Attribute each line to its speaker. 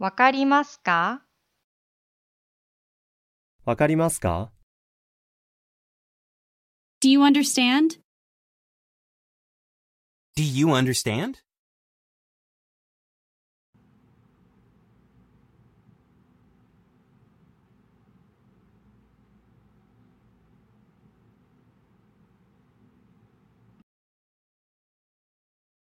Speaker 1: わかりますかわかりますか Do you understand? Do you understand?